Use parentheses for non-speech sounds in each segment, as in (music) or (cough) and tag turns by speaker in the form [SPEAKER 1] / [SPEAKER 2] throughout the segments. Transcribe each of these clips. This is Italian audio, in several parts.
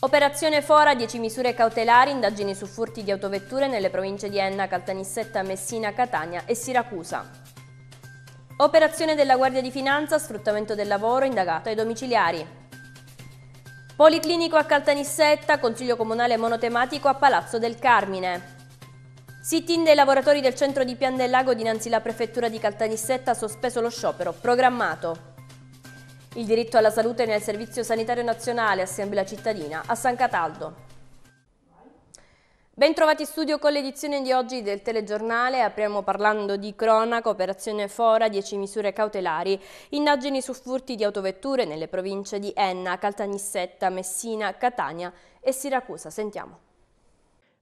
[SPEAKER 1] Operazione Fora, 10 misure cautelari, indagini su furti di autovetture nelle province di Enna, Caltanissetta, Messina, Catania e Siracusa. Operazione della Guardia di Finanza, sfruttamento del lavoro, indagato ai domiciliari. Policlinico a Caltanissetta, Consiglio Comunale monotematico a Palazzo del Carmine. Sit-in dei lavoratori del centro di Pian del Lago dinanzi alla prefettura di Caltanissetta ha sospeso lo sciopero programmato. Il diritto alla salute nel Servizio Sanitario Nazionale, Assemblea Cittadina, a San Cataldo. Bentrovati in studio con l'edizione di oggi del telegiornale, apriamo parlando di cronaca, operazione Fora, 10 misure cautelari, indagini su furti di autovetture nelle province di Enna, Caltanissetta, Messina, Catania e Siracusa. Sentiamo.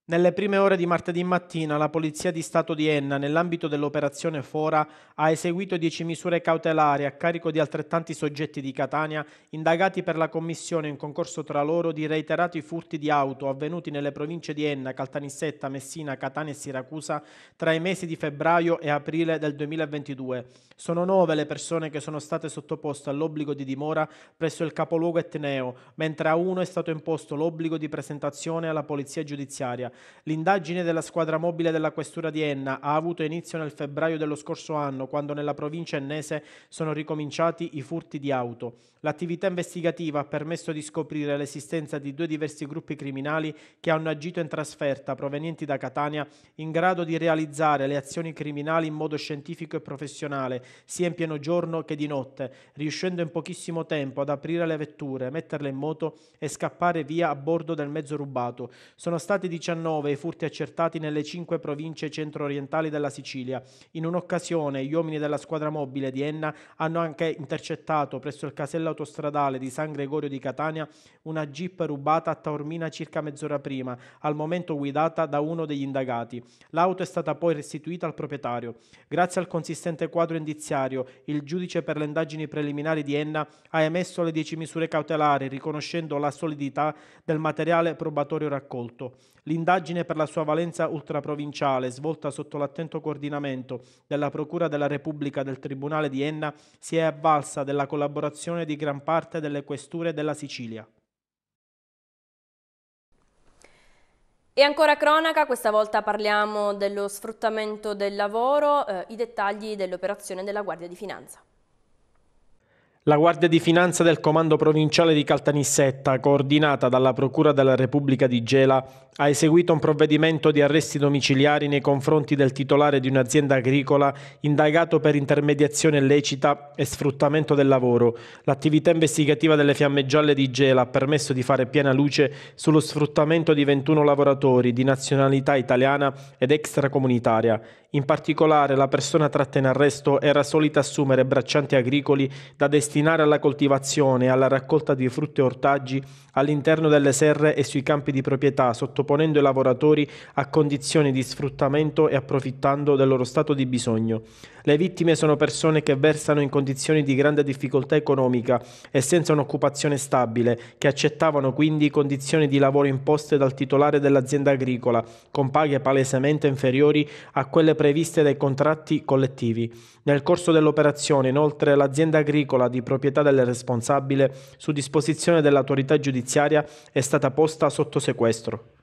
[SPEAKER 2] Nelle prime ore di martedì mattina la Polizia di Stato di Enna, nell'ambito dell'operazione Fora, ha eseguito 10 misure cautelari a carico di altrettanti soggetti di Catania indagati per la commissione in concorso tra loro di reiterati furti di auto avvenuti nelle province di Enna, Caltanissetta, Messina, Catania e Siracusa tra i mesi di febbraio e aprile del 2022. Sono nove le persone che sono state sottoposte all'obbligo di dimora presso il capoluogo etneo, mentre a uno è stato imposto l'obbligo di presentazione alla Polizia giudiziaria. L'indagine della squadra mobile della Questura di Enna ha avuto inizio nel febbraio dello scorso anno, quando nella provincia ennese sono ricominciati i furti di auto. L'attività investigativa ha permesso di scoprire l'esistenza di due diversi gruppi criminali che hanno agito in trasferta provenienti da Catania in grado di realizzare le azioni criminali in modo scientifico e professionale, sia in pieno giorno che di notte, riuscendo in pochissimo tempo ad aprire le vetture, metterle in moto e scappare via a bordo del mezzo rubato. Sono stati 19 2019 i furti accertati nelle cinque province centro-orientali della Sicilia. In un'occasione gli uomini della squadra mobile di Enna hanno anche intercettato presso il casello autostradale di San Gregorio di Catania una jeep rubata a Taormina circa mezz'ora prima, al momento guidata da uno degli indagati. L'auto è stata poi restituita al proprietario. Grazie al consistente quadro indiziario, il giudice per le indagini preliminari di Enna ha emesso le 10 misure cautelari riconoscendo la solidità del materiale probatorio raccolto. L'indagine indagine per la sua valenza ultraprovinciale, svolta sotto l'attento coordinamento della Procura della Repubblica del Tribunale di Enna, si è avvalsa della collaborazione di gran parte delle questure della Sicilia.
[SPEAKER 1] E ancora cronaca, questa volta parliamo dello sfruttamento del lavoro, eh, i dettagli dell'operazione della Guardia di Finanza.
[SPEAKER 2] La Guardia di Finanza del Comando Provinciale di Caltanissetta, coordinata dalla Procura della Repubblica di Gela, ha eseguito un provvedimento di arresti domiciliari nei confronti del titolare di un'azienda agricola indagato per intermediazione illecita e sfruttamento del lavoro. L'attività investigativa delle Fiamme Gialle di Gela ha permesso di fare piena luce sullo sfruttamento di 21 lavoratori di nazionalità italiana ed extracomunitaria. In particolare la persona tratta in arresto era solita assumere braccianti agricoli da destinare alla coltivazione e alla raccolta di frutti e ortaggi all'interno delle serre e sui campi di proprietà sotto sottoponendo i lavoratori a condizioni di sfruttamento e approfittando del loro stato di bisogno. Le vittime sono persone che versano in condizioni di grande difficoltà economica e senza un'occupazione stabile, che accettavano quindi condizioni di lavoro imposte dal titolare dell'azienda agricola, con paghe palesemente inferiori a quelle previste dai contratti collettivi. Nel corso dell'operazione, inoltre, l'azienda agricola di proprietà del responsabile, su disposizione dell'autorità giudiziaria, è stata posta sotto sequestro.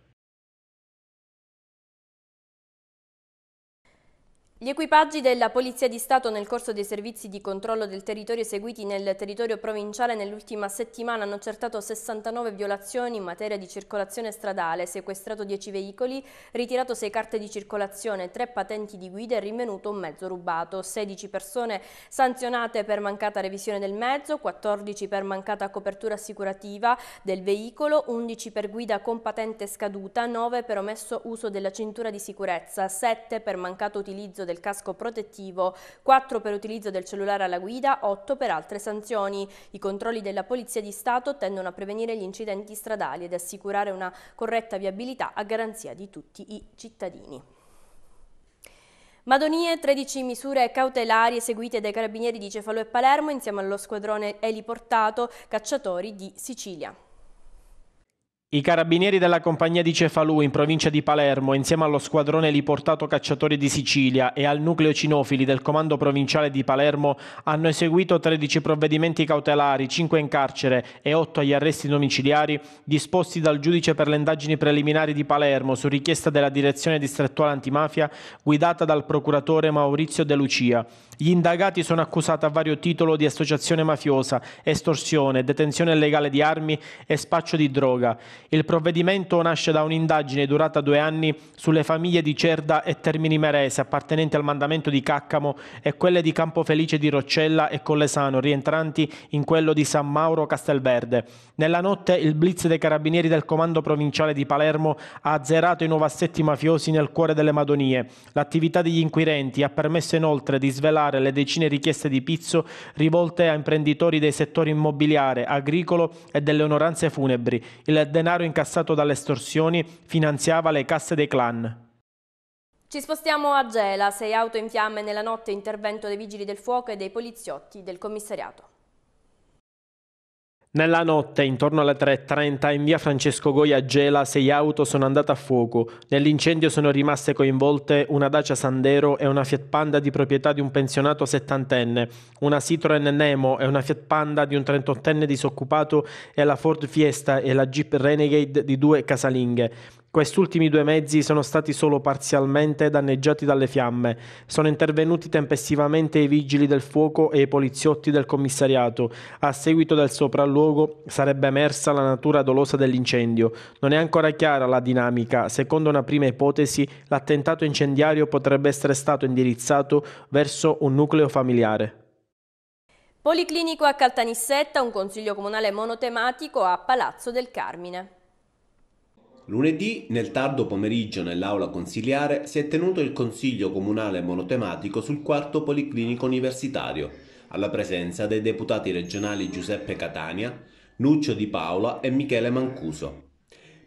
[SPEAKER 1] Gli equipaggi della Polizia di Stato nel corso dei servizi di controllo del territorio eseguiti nel territorio provinciale nell'ultima settimana hanno accertato 69 violazioni in materia di circolazione stradale, sequestrato 10 veicoli, ritirato 6 carte di circolazione, 3 patenti di guida e rinvenuto un mezzo rubato, 16 persone sanzionate per mancata revisione del mezzo, 14 per mancata copertura assicurativa del veicolo, 11 per guida con patente scaduta, 9 per omesso uso della cintura di sicurezza, 7 per mancato utilizzo del del casco protettivo, 4 per utilizzo del cellulare alla guida, 8 per altre sanzioni. I controlli della Polizia di Stato tendono a prevenire gli incidenti stradali ed assicurare una corretta viabilità a garanzia di tutti i cittadini. Madonie, 13 misure cautelari eseguite dai carabinieri di Cefalo e Palermo insieme allo squadrone eliportato Cacciatori di Sicilia.
[SPEAKER 2] I carabinieri della compagnia di Cefalù in provincia di Palermo, insieme allo squadrone Liportato cacciatori di Sicilia e al nucleo cinofili del comando provinciale di Palermo, hanno eseguito 13 provvedimenti cautelari, 5 in carcere e 8 agli arresti domiciliari, disposti dal giudice per le indagini preliminari di Palermo su richiesta della direzione distrettuale antimafia guidata dal procuratore Maurizio De Lucia. Gli indagati sono accusati a vario titolo di associazione mafiosa, estorsione, detenzione illegale di armi e spaccio di droga. Il provvedimento nasce da un'indagine durata due anni sulle famiglie di Cerda e Termini Merese appartenenti al mandamento di Caccamo e quelle di Campofelice di Roccella e Collesano rientranti in quello di San Mauro Castelverde. Nella notte il blitz dei carabinieri del comando provinciale di Palermo ha azzerato i nuovi assetti mafiosi nel cuore delle Madonie. L'attività degli inquirenti ha permesso inoltre di svelare le decine richieste di pizzo rivolte a imprenditori dei settori immobiliare, agricolo e delle onoranze funebri. Il denaro denaro incassato dalle estorsioni finanziava le casse dei clan.
[SPEAKER 1] Ci spostiamo a Gela, sei auto in fiamme nella notte, intervento dei vigili del fuoco e dei poliziotti del commissariato.
[SPEAKER 2] Nella notte, intorno alle 3.30, in via Francesco Goia Gela, sei auto sono andate a fuoco. Nell'incendio sono rimaste coinvolte una Dacia Sandero e una Fiat Panda di proprietà di un pensionato settantenne, una Citroen Nemo e una Fiat Panda di un trentottenne disoccupato e la Ford Fiesta e la Jeep Renegade di due casalinghe. Quest'ultimi due mezzi sono stati solo parzialmente danneggiati dalle fiamme. Sono intervenuti tempestivamente i vigili del fuoco e i poliziotti del commissariato. A seguito del sopralluogo sarebbe emersa la natura dolosa dell'incendio. Non è ancora chiara la dinamica. Secondo una prima ipotesi, l'attentato incendiario potrebbe essere stato indirizzato verso un nucleo familiare.
[SPEAKER 1] Policlinico a Caltanissetta, un consiglio comunale monotematico a Palazzo del Carmine.
[SPEAKER 3] Lunedì, nel tardo pomeriggio nell'aula consiliare, si è tenuto il consiglio comunale monotematico sul quarto policlinico universitario, alla presenza dei deputati regionali Giuseppe Catania, Nuccio Di Paola e Michele Mancuso.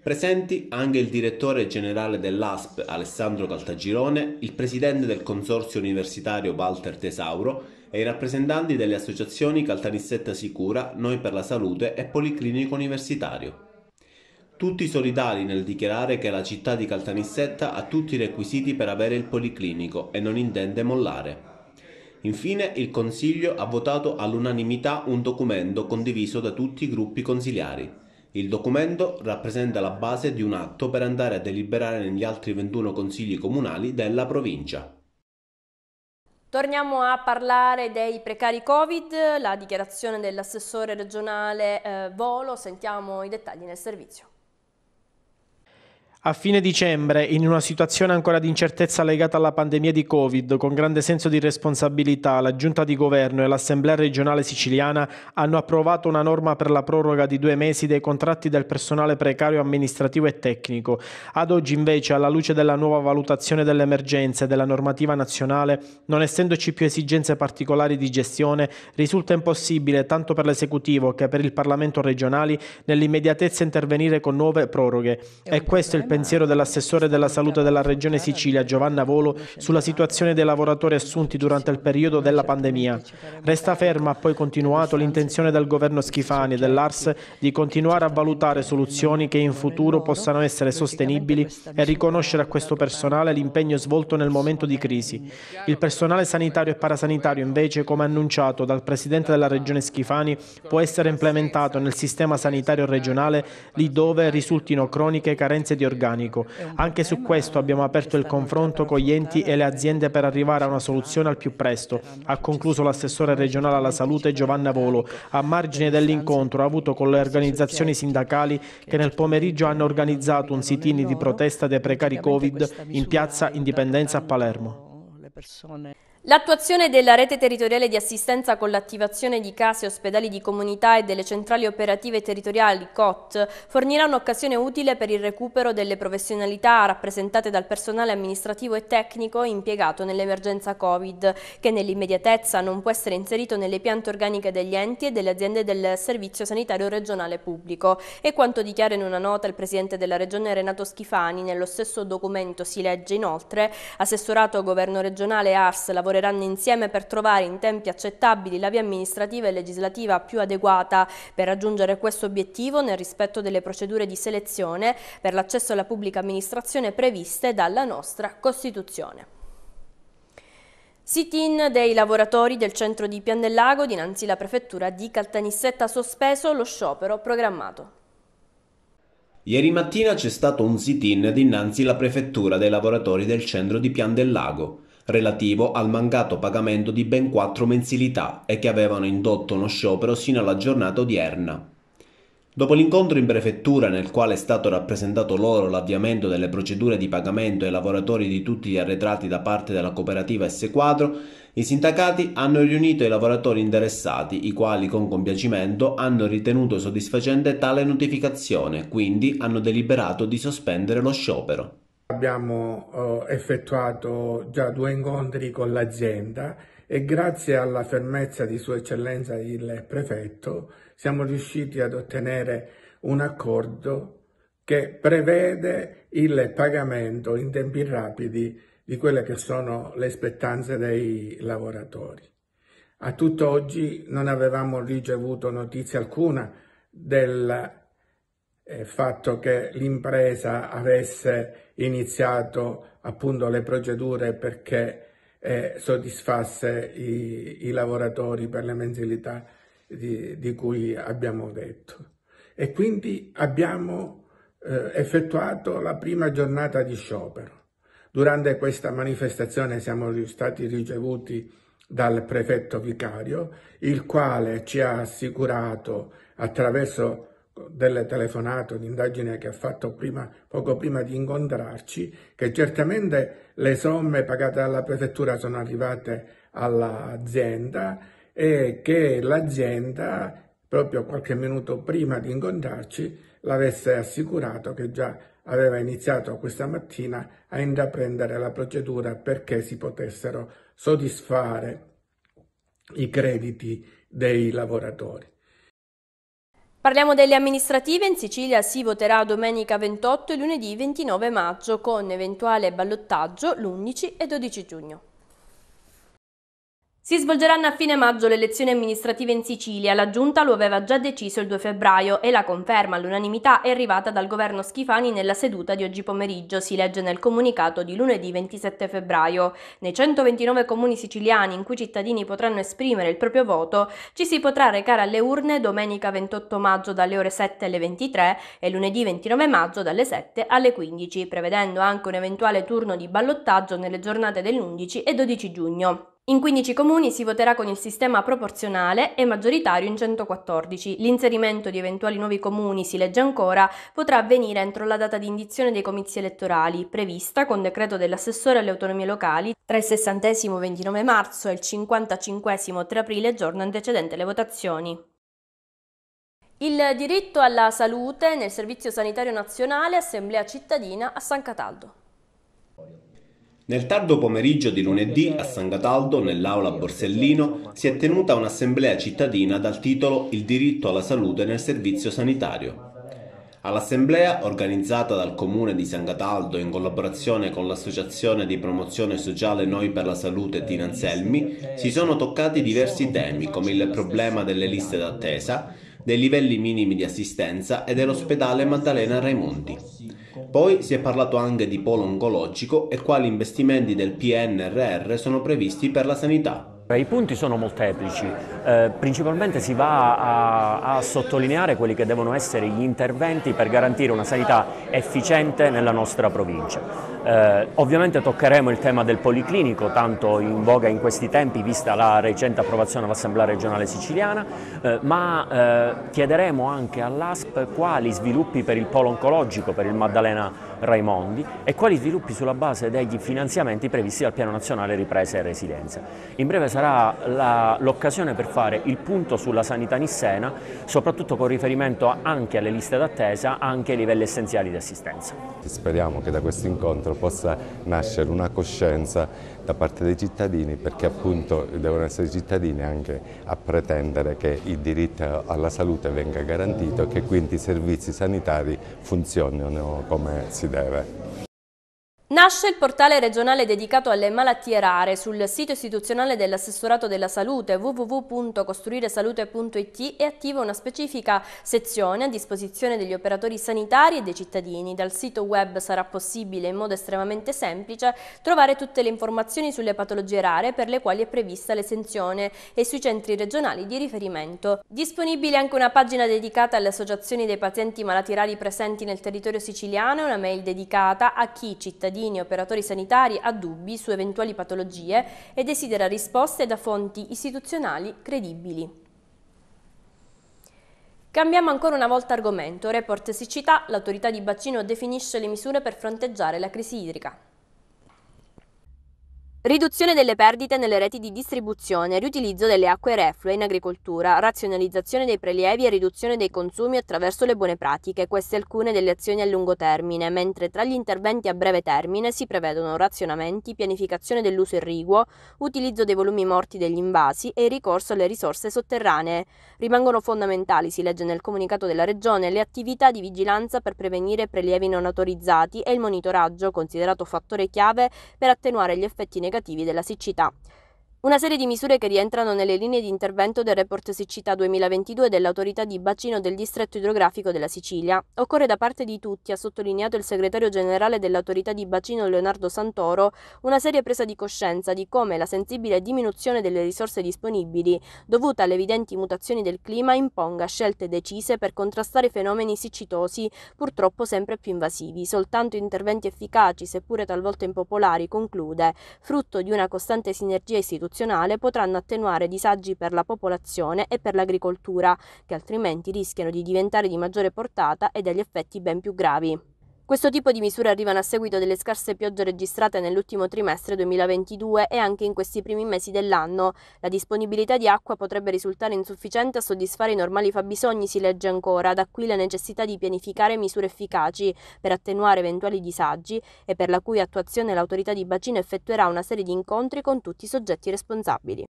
[SPEAKER 3] Presenti anche il direttore generale dell'ASP Alessandro Caltagirone, il presidente del consorzio universitario Walter Tesauro e i rappresentanti delle associazioni Caltanissetta Sicura, Noi per la Salute e Policlinico Universitario. Tutti solidali nel dichiarare che la città di Caltanissetta ha tutti i requisiti per avere il policlinico e non intende mollare. Infine il Consiglio ha votato all'unanimità un documento condiviso da tutti i gruppi consiliari. Il documento rappresenta la base di un atto per andare a deliberare negli altri 21 consigli comunali della provincia.
[SPEAKER 1] Torniamo a parlare dei precari Covid, la dichiarazione dell'assessore regionale eh, Volo, sentiamo i dettagli nel servizio.
[SPEAKER 2] A fine dicembre, in una situazione ancora di incertezza legata alla pandemia di Covid, con grande senso di responsabilità, la Giunta di Governo e l'Assemblea regionale siciliana hanno approvato una norma per la proroga di due mesi dei contratti del personale precario amministrativo e tecnico. Ad oggi invece, alla luce della nuova valutazione dell'emergenza e della normativa nazionale, non essendoci più esigenze particolari di gestione, risulta impossibile tanto per l'esecutivo che per il Parlamento regionali nell'immediatezza intervenire con nuove proroghe. E questo è il pensiero dell'assessore della salute della Regione Sicilia Giovanna Volo sulla situazione dei lavoratori assunti durante il periodo della pandemia. Resta ferma ha poi continuato l'intenzione del governo Schifani e dell'ARS di continuare a valutare soluzioni che in futuro possano essere sostenibili e riconoscere a questo personale l'impegno svolto nel momento di crisi. Il personale sanitario e parasanitario invece, come annunciato dal Presidente della Regione Schifani, può essere implementato nel sistema sanitario regionale lì dove risultino croniche carenze di organico organico. Anche su questo abbiamo aperto il confronto con gli enti e le aziende per arrivare a una soluzione al più presto, ha concluso l'assessore regionale alla salute Giovanna Volo. Ecco, a margine dell'incontro avuto con le organizzazioni sindacali che nel certo pomeriggio hanno organizzato un sit-in di protesta dei precari Covid in piazza Indipendenza a Palermo.
[SPEAKER 1] L'attuazione della rete territoriale di assistenza con l'attivazione di case, ospedali di comunità e delle centrali operative territoriali COT fornirà un'occasione utile per il recupero delle professionalità rappresentate dal personale amministrativo e tecnico impiegato nell'emergenza Covid, che nell'immediatezza non può essere inserito nelle piante organiche degli enti e delle aziende del Servizio Sanitario Regionale Pubblico. E quanto dichiara in una nota il Presidente della Regione Renato Schifani, nello stesso documento si legge inoltre, assessorato Governo Regionale ARS lavora lavoreranno insieme per trovare in tempi accettabili la via amministrativa e legislativa più adeguata per raggiungere questo obiettivo nel rispetto delle procedure di selezione per l'accesso alla pubblica amministrazione previste dalla nostra Costituzione. Sit-in dei lavoratori del centro di Pian del Lago dinanzi alla prefettura di Caltanissetta sospeso lo sciopero programmato.
[SPEAKER 3] Ieri mattina c'è stato un sit-in dinanzi alla prefettura dei lavoratori del centro di Pian del Lago relativo al mancato pagamento di ben quattro mensilità e che avevano indotto uno sciopero sino alla giornata odierna. Dopo l'incontro in prefettura nel quale è stato rappresentato loro l'avviamento delle procedure di pagamento ai lavoratori di tutti gli arretrati da parte della cooperativa S Quadro, i sindacati hanno riunito i lavoratori interessati, i quali con compiacimento hanno ritenuto soddisfacente tale notificazione, quindi hanno deliberato di sospendere lo sciopero.
[SPEAKER 4] Abbiamo eh, effettuato già due incontri con l'azienda e grazie alla fermezza di Sua Eccellenza il Prefetto siamo riusciti ad ottenere un accordo che prevede il pagamento in tempi rapidi di quelle che sono le spettanze dei lavoratori. A tutt'oggi non avevamo ricevuto notizia alcuna del eh, fatto che l'impresa avesse iniziato appunto le procedure perché eh, soddisfasse i, i, lavoratori per le mensilità di, di, cui abbiamo detto. E quindi abbiamo eh, effettuato la prima giornata di sciopero. Durante questa manifestazione siamo stati ricevuti dal prefetto vicario, il quale ci ha assicurato attraverso delle telefonate o che ha fatto prima, poco prima di incontrarci, che certamente le somme pagate dalla prefettura sono arrivate all'azienda e che l'azienda, proprio qualche minuto prima di incontrarci, l'avesse assicurato che già aveva iniziato questa mattina a intraprendere la procedura perché si potessero soddisfare i crediti dei lavoratori.
[SPEAKER 1] Parliamo delle amministrative, in Sicilia si voterà domenica 28 e lunedì 29 maggio con eventuale ballottaggio l'11 e 12 giugno. Si svolgeranno a fine maggio le elezioni amministrative in Sicilia, la Giunta lo aveva già deciso il 2 febbraio e la conferma all'unanimità è arrivata dal governo Schifani nella seduta di oggi pomeriggio, si legge nel comunicato di lunedì 27 febbraio. Nei 129 comuni siciliani in cui i cittadini potranno esprimere il proprio voto, ci si potrà recare alle urne domenica 28 maggio dalle ore 7 alle 23 e lunedì 29 maggio dalle 7 alle 15, prevedendo anche un eventuale turno di ballottaggio nelle giornate dell'11 e 12 giugno. In 15 comuni si voterà con il sistema proporzionale e maggioritario in 114. L'inserimento di eventuali nuovi comuni, si legge ancora, potrà avvenire entro la data di indizione dei comizi elettorali, prevista con decreto dell'assessore alle autonomie locali tra il 60 29 marzo e il 55 3 aprile, giorno antecedente le votazioni. Il diritto alla salute nel Servizio Sanitario Nazionale Assemblea Cittadina a San Cataldo.
[SPEAKER 3] Nel tardo pomeriggio di lunedì a San Cataldo, nell'aula Borsellino, si è tenuta un'assemblea cittadina dal titolo Il diritto alla salute nel servizio sanitario. All'assemblea, organizzata dal comune di San Cataldo in collaborazione con l'associazione di promozione sociale Noi per la Salute di Anselmi, si sono toccati diversi temi come il problema delle liste d'attesa, dei livelli minimi di assistenza e dell'ospedale Maddalena Raimondi. Poi si è parlato anche di polo oncologico e quali investimenti del PNRR sono previsti per la sanità. Beh, I punti sono molteplici, eh, principalmente si va a, a, sottolineare quelli che devono essere gli interventi per garantire una sanità efficiente nella nostra provincia. Eh, ovviamente toccheremo il tema del policlinico, tanto in voga in questi tempi vista la recente approvazione all'Assemblea regionale siciliana, eh, ma eh, chiederemo anche all'ASP quali sviluppi per il polo oncologico, per il Maddalena Raimondi e quali sviluppi sulla base degli finanziamenti previsti dal Piano Nazionale Ripresa e Resilienza. In breve sarà l'occasione per fare il punto sulla sanità nissena, soprattutto con riferimento anche alle liste d'attesa, anche ai livelli essenziali di
[SPEAKER 4] assistenza.
[SPEAKER 5] Speriamo che da questo incontro possa nascere una coscienza da parte dei cittadini perché appunto devono essere i cittadini anche a pretendere che il diritto alla salute venga garantito e che quindi i servizi sanitari funzionino come si deve.
[SPEAKER 1] Nasce il portale regionale dedicato alle malattie rare sul sito istituzionale dell'assessorato della salute www.costruiresalute.it è attiva una specifica sezione a disposizione degli operatori sanitari e dei cittadini. Dal sito web sarà possibile in modo estremamente semplice trovare tutte le informazioni sulle patologie rare per le quali è prevista l'esenzione e sui centri regionali di riferimento. Disponibile anche una pagina dedicata alle associazioni dei pazienti malati rari presenti nel territorio siciliano e una mail dedicata a chi cittadini cittadini e operatori sanitari ha dubbi su eventuali patologie e desidera risposte da fonti istituzionali credibili. Cambiamo ancora una volta argomento. Report siccità, l'autorità di bacino definisce le misure per fronteggiare la crisi idrica. Riduzione delle perdite nelle reti di distribuzione, riutilizzo delle acque reflue in agricoltura, razionalizzazione dei prelievi e riduzione dei consumi attraverso le buone pratiche, queste alcune delle azioni a lungo termine, mentre tra gli interventi a breve termine si prevedono razionamenti, pianificazione dell'uso irriguo, utilizzo dei volumi morti degli invasi e ricorso alle risorse sotterranee. Rimangono fondamentali, si legge nel comunicato della Regione, le attività di vigilanza per prevenire prelievi non autorizzati e il monitoraggio, considerato fattore chiave per attenuare gli effetti negativi negativi della siccità. Una serie di misure che rientrano nelle linee di intervento del report siccità 2022 dell'autorità di bacino del distretto idrografico della Sicilia. Occorre da parte di tutti, ha sottolineato il segretario generale dell'autorità di bacino Leonardo Santoro, una seria presa di coscienza di come la sensibile diminuzione delle risorse disponibili, dovuta alle evidenti mutazioni del clima, imponga scelte decise per contrastare fenomeni siccitosi, purtroppo sempre più invasivi. Soltanto interventi efficaci, seppure talvolta impopolari, conclude, frutto di una costante sinergia istituzionale costituzionale potranno attenuare disagi per la popolazione e per l'agricoltura, che altrimenti rischiano di diventare di maggiore portata e degli effetti ben più gravi. Questo tipo di misure arrivano a seguito delle scarse piogge registrate nell'ultimo trimestre 2022 e anche in questi primi mesi dell'anno. La disponibilità di acqua potrebbe risultare insufficiente a soddisfare i normali fabbisogni, si legge ancora, da qui la necessità di pianificare misure efficaci per attenuare eventuali disagi e per la cui attuazione l'autorità di bacino effettuerà una serie di incontri con tutti i soggetti responsabili.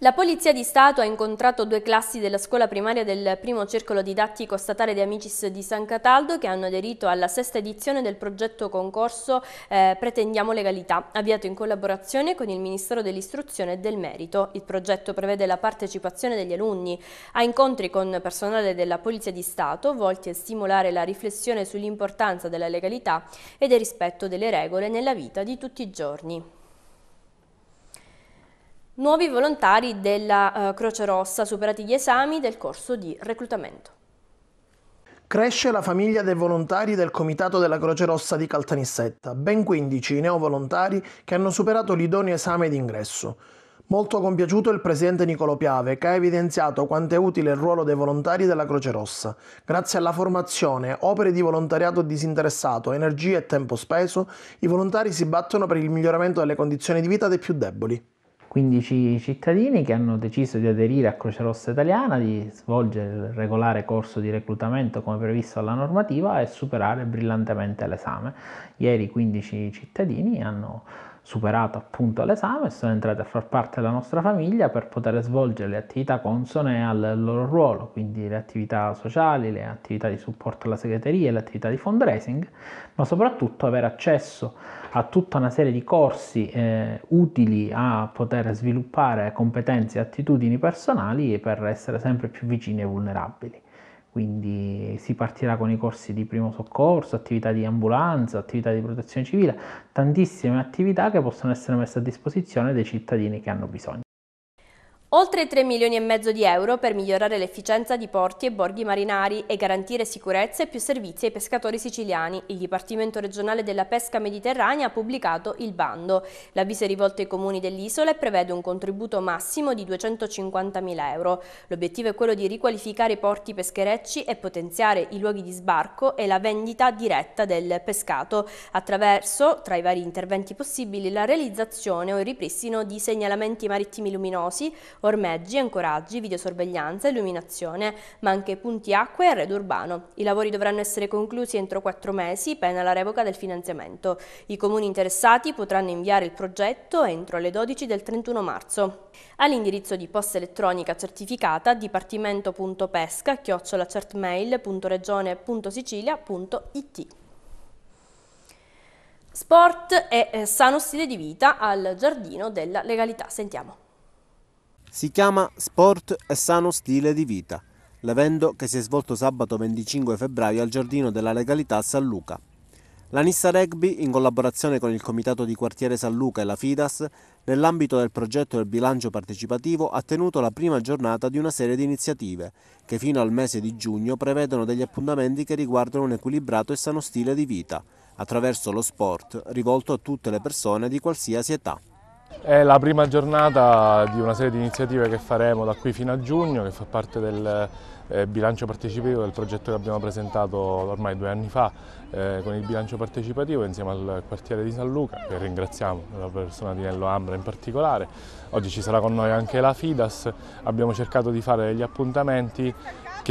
[SPEAKER 1] La Polizia di Stato ha incontrato due classi della scuola primaria del primo circolo didattico statale di Amicis di San Cataldo che hanno aderito alla sesta edizione del progetto concorso eh, Pretendiamo Legalità, avviato in collaborazione con il Ministero dell'Istruzione e del Merito. Il progetto prevede la partecipazione degli alunni a incontri con personale della Polizia di Stato volti a stimolare la riflessione sull'importanza della legalità e del rispetto delle regole nella vita di tutti i giorni nuovi volontari della eh, Croce Rossa, superati gli esami del corso di reclutamento.
[SPEAKER 6] Cresce la famiglia dei volontari del Comitato della Croce Rossa di Caltanissetta, ben 15 i neovolontari che hanno superato l'idoneo esame d'ingresso. Molto compiaciuto il presidente Nicolo Piave, che ha evidenziato quanto è utile il ruolo dei volontari della Croce Rossa. Grazie alla formazione, opere di volontariato disinteressato, energie e tempo speso, i volontari si battono per il miglioramento delle condizioni di vita dei più deboli.
[SPEAKER 2] 15 cittadini che hanno deciso di aderire a Croce Rossa Italiana, di svolgere il regolare corso di reclutamento come previsto dalla normativa e superare brillantemente l'esame. Ieri 15 cittadini hanno Superato appunto l'esame, sono entrate a far parte della nostra famiglia per poter svolgere le attività consone al loro ruolo, quindi le attività sociali, le attività di supporto alla segreteria, le attività di fundraising, ma soprattutto avere accesso a tutta una serie di corsi eh, utili a poter sviluppare competenze e attitudini personali per essere sempre più vicini ai vulnerabili quindi si partirà con i corsi di primo soccorso, attività di ambulanza, attività di protezione civile, tantissime attività che possono essere messe a disposizione dei cittadini che hanno bisogno.
[SPEAKER 1] Oltre 3 milioni e mezzo di euro per migliorare l'efficienza di porti e borghi marinari e garantire sicurezza e più servizi ai pescatori siciliani. Il Dipartimento regionale della pesca mediterranea ha pubblicato il bando. L'avviso è rivolto ai comuni dell'isola e prevede un contributo massimo di 250 mila euro. L'obiettivo è quello di riqualificare i porti pescherecci e potenziare i luoghi di sbarco e la vendita diretta del pescato attraverso, tra i vari interventi possibili, la realizzazione o il ripristino di segnalamenti marittimi luminosi ormeggi, ancoraggi, videosorveglianza, illuminazione, ma anche punti acqua e arredo urbano. I lavori dovranno essere conclusi entro quattro mesi, pena la revoca del finanziamento. I comuni interessati potranno inviare il progetto entro le 12 del 31 marzo. All'indirizzo di posta elettronica certificata dipartimento.pesca-certmail.regione.sicilia.it Sport e eh, sano stile di vita al Giardino della Legalità. Sentiamo.
[SPEAKER 3] Si chiama Sport e sano stile di vita, l'evento che si è svolto sabato 25 febbraio al Giardino della Legalità a San Luca. La Nissa Rugby, in collaborazione con il Comitato di Quartiere San Luca e la Fidas, nell'ambito del progetto del bilancio partecipativo ha tenuto la prima giornata di una serie di iniziative che fino al mese di giugno prevedono degli appuntamenti che riguardano un equilibrato e sano stile di vita, attraverso lo sport rivolto a tutte le persone di qualsiasi età.
[SPEAKER 5] È la prima giornata di una serie di iniziative che faremo da qui fino a giugno, che fa parte del eh, bilancio partecipativo del progetto che abbiamo presentato ormai due anni fa eh, con il bilancio partecipativo insieme al quartiere di San Luca, che ringraziamo la persona di Nello Ambra in particolare. Oggi ci sarà con noi anche la FIDAS, abbiamo cercato di fare degli appuntamenti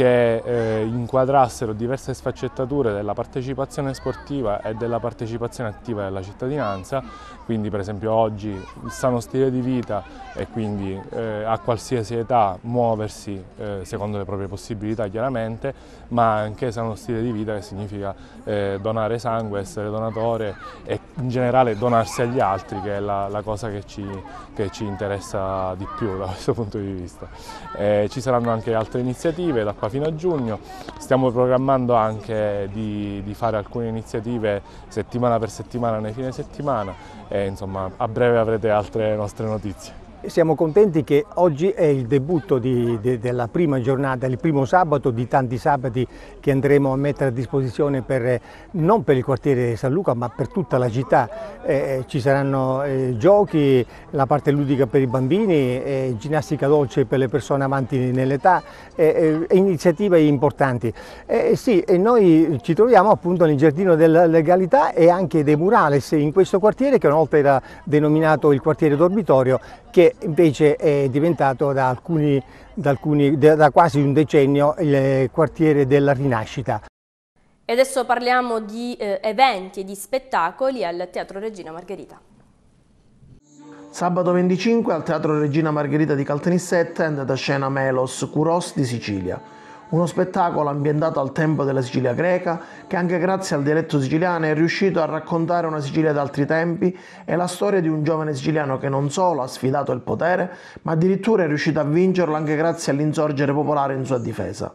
[SPEAKER 5] che eh, inquadrassero diverse sfaccettature della partecipazione sportiva e della partecipazione attiva della cittadinanza, quindi per esempio oggi il sano stile di vita e quindi eh, a qualsiasi età muoversi eh, secondo le proprie possibilità chiaramente, ma anche sano stile di vita che significa eh, donare sangue, essere donatore e in generale donarsi agli altri che è la, la cosa che ci, che ci, interessa di più da questo punto di vista. Eh, ci saranno anche altre iniziative da parte fino a giugno. Stiamo programmando anche di, di fare alcune iniziative settimana per settimana nei fine settimana e insomma a breve avrete altre nostre notizie.
[SPEAKER 7] Siamo contenti che oggi è il debutto di, de, della prima giornata, il primo sabato di tanti sabati che andremo a mettere a disposizione per, eh, non per il quartiere San Luca ma per tutta la città. Eh, eh, ci saranno eh, giochi, la parte ludica per i bambini, eh, ginnastica dolce per le persone avanti nell'età, eh, iniziative importanti. sì, e noi ci troviamo appunto nel Giardino della Legalità e anche dei murales in questo quartiere che una volta era denominato il quartiere dormitorio che invece è diventato da, alcuni, da, alcuni, da quasi un decennio il quartiere della rinascita.
[SPEAKER 1] E adesso parliamo di eh, eventi e di spettacoli al Teatro Regina Margherita.
[SPEAKER 6] Sabato 25 al Teatro Regina Margherita di Caltanissetta è andata a scena Melos, Curos di Sicilia. Uno spettacolo ambientato al tempo della Sicilia greca, che anche grazie al dialetto siciliano è riuscito a raccontare una Sicilia d'altri tempi e la storia di un giovane siciliano che non solo ha sfidato il potere, ma addirittura è riuscito a vincerlo anche grazie all'insorgere popolare in sua difesa.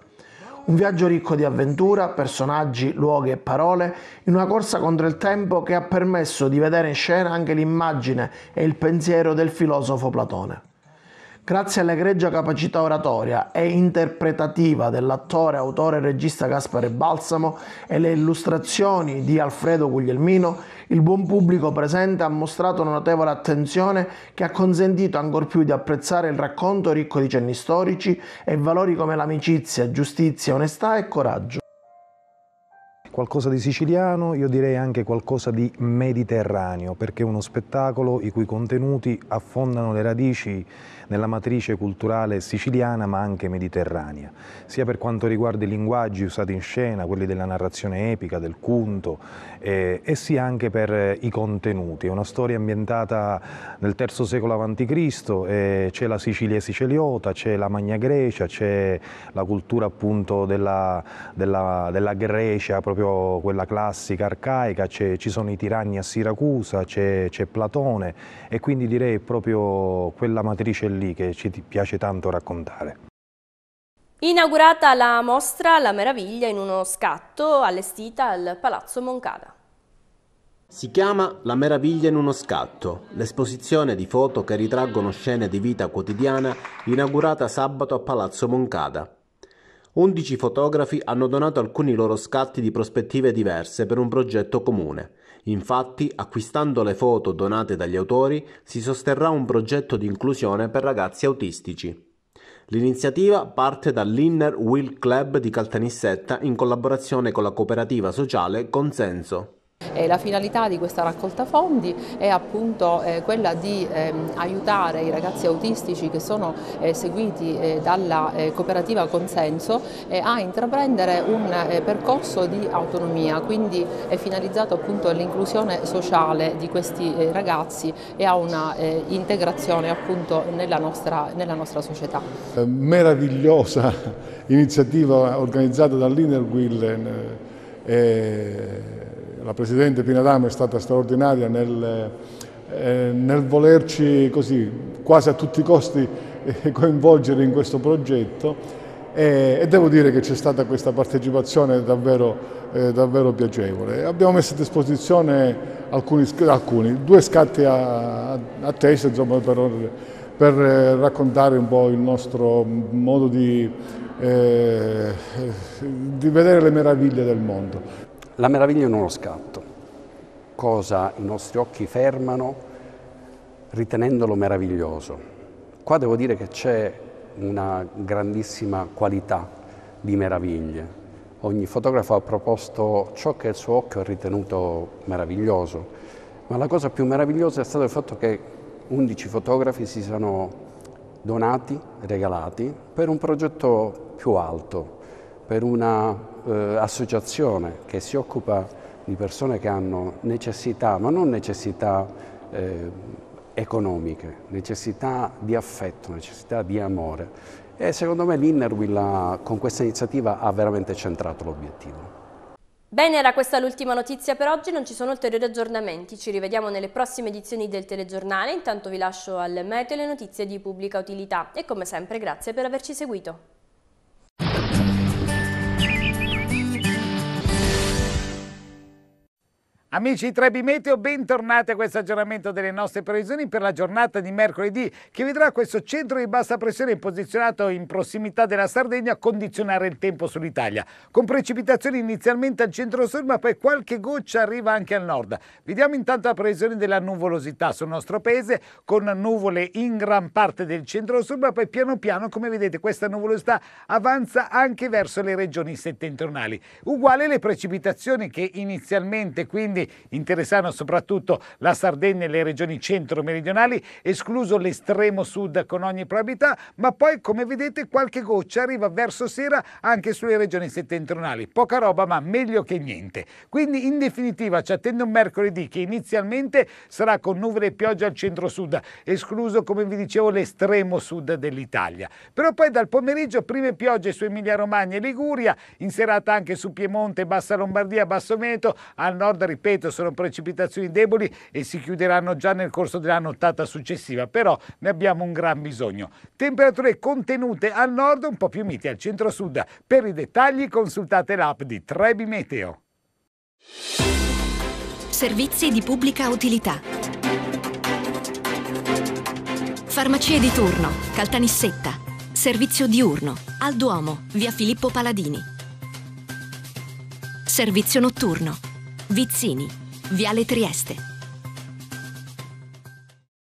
[SPEAKER 6] Un viaggio ricco di avventura, personaggi, luoghi e parole, in una corsa contro il tempo che ha permesso di vedere in scena anche l'immagine e il pensiero del filosofo Platone. Grazie all'egregia capacità oratoria e interpretativa dell'attore, autore e regista Gaspare Balsamo e le illustrazioni di Alfredo Guglielmino, il buon pubblico presente ha mostrato una notevole attenzione che ha consentito ancor più di apprezzare il racconto ricco di cenni storici e valori come l'amicizia, giustizia,
[SPEAKER 3] onestà e coraggio qualcosa di siciliano, io direi anche qualcosa di mediterraneo, perché è uno spettacolo i cui contenuti affondano le radici nella matrice culturale siciliana ma anche mediterranea, sia per quanto riguarda i linguaggi usati in scena, quelli della narrazione epica, del cunto, eh, e sia anche per eh, i contenuti. È una storia ambientata nel III secolo a.C., eh, c'è la Sicilia siceliota, c'è la Magna Grecia, c'è la cultura appunto della, della, della Grecia, proprio quella classica, arcaica, ci sono i tiranni a Siracusa, c'è Platone e quindi direi proprio quella matrice lì che ci piace tanto raccontare.
[SPEAKER 1] Inaugurata la mostra La Meraviglia in uno scatto allestita al Palazzo Moncada.
[SPEAKER 3] Si chiama La meraviglia in uno scatto, l'esposizione di foto che ritraggono scene di vita quotidiana inaugurata sabato a Palazzo Moncada. Undici fotografi hanno donato alcuni loro scatti di prospettive diverse per un progetto comune. Infatti, acquistando le foto donate dagli autori, si sosterrà un progetto di inclusione per ragazzi autistici. L'iniziativa parte dall'Inner Wheel Club di Caltanissetta in collaborazione con la cooperativa sociale Consenso
[SPEAKER 6] la finalità di questa raccolta fondi è appunto eh, quella di ehm, aiutare i ragazzi autistici che sono eh, seguiti eh, dalla cooperativa Consenso a intraprendere un percorso di autonomia, quindi è finalizzato appunto all'inclusione sociale di questi ragazzi e a una integrazione appunto nella nostra, nella nostra società.
[SPEAKER 5] Meravigliosa iniziativa organizzata dall'Innerwill la Presidente Pina Dama è stata straordinaria nel, eh, nel volerci così, quasi a tutti i costi (laughs) eh, coinvolgere in questo progetto e, e devo dire che c'è stata questa partecipazione davvero, eh, davvero, piacevole. Abbiamo messo a disposizione alcuni, alcuni due scatti a, a testa insomma, per, per eh, raccontare un po' il nostro modo di, eh, di vedere le meraviglie del mondo.
[SPEAKER 4] La meraviglia in uno scatto, cosa i nostri occhi fermano ritenendolo meraviglioso. Qua devo dire che c'è una grandissima qualità di meraviglie. Ogni fotografo ha proposto ciò che il suo occhio ha ritenuto meraviglioso, ma la cosa più meravigliosa è stato il fatto che 11 fotografi si sono donati, regalati, per un progetto più alto, per una eh, associazione che si occupa di persone che hanno necessità, ma non necessità eh, economiche, necessità di affetto, necessità di amore. E secondo me l'Innerwill con questa iniziativa ha veramente centrato l'obiettivo.
[SPEAKER 1] Bene, era questa l'ultima notizia per oggi, non ci sono ulteriori aggiornamenti, ci rivediamo nelle prossime edizioni del telegiornale, intanto vi lascio al meteo le notizie di pubblica utilità e come sempre grazie per averci seguito.
[SPEAKER 7] Amici di Trebi Meteo, bentornati a questo aggiornamento delle nostre previsioni per la giornata di mercoledì che vedrà questo centro di bassa pressione posizionato in prossimità della Sardegna condizionare il tempo sull'Italia, con precipitazioni inizialmente al centro-sud ma poi qualche goccia arriva anche al nord. Vediamo intanto la previsione della nuvolosità sul nostro paese con nuvole in gran parte del centro-sud ma poi piano piano come vedete questa nuvolosità avanza anche verso le regioni settentrionali. Uguale le precipitazioni che inizialmente quindi interessano soprattutto la Sardegna e le regioni centro-meridionali, escluso l'estremo sud con ogni probabilità, ma poi come vedete qualche goccia arriva verso sera anche sulle regioni settentrionali. Poca roba ma meglio che niente. Quindi in definitiva ci attende un mercoledì che inizialmente sarà con nuvole e pioggia al centro-sud, escluso come vi dicevo l'estremo sud dell'Italia. Però poi dal pomeriggio prime piogge su Emilia-Romagna e Liguria, in serata anche su Piemonte, Bassa Lombardia, Basso Veneto, al nord ripeto ripeto, sono precipitazioni deboli e si chiuderanno già nel corso della nottata successiva, però ne abbiamo un gran bisogno. Temperature contenute al nord, un po' più miti al centro-sud. Per i dettagli consultate l'app di Trebi Meteo.
[SPEAKER 1] Servizi di pubblica utilità. Farmacie di turno, Caltanissetta. Servizio diurno, al Duomo, via Filippo Paladini. Servizio notturno, Vizzini, Viale Trieste